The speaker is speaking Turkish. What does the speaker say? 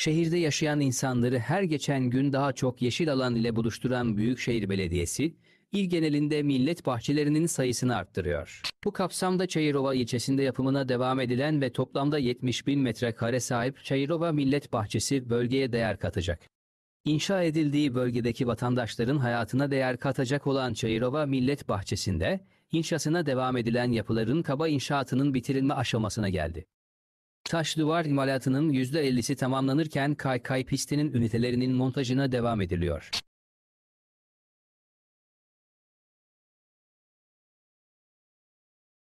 Şehirde yaşayan insanları her geçen gün daha çok yeşil alan ile buluşturan Büyükşehir Belediyesi, il genelinde millet bahçelerinin sayısını arttırıyor. Bu kapsamda Çayırova ilçesinde yapımına devam edilen ve toplamda 70 bin metrekare sahip Çayırova Millet Bahçesi bölgeye değer katacak. İnşa edildiği bölgedeki vatandaşların hayatına değer katacak olan Çayırova Millet Bahçesi'nde inşasına devam edilen yapıların kaba inşaatının bitirilme aşamasına geldi. Taş duvar imalatının %50'si tamamlanırken kaykay pistinin ünitelerinin montajına devam ediliyor.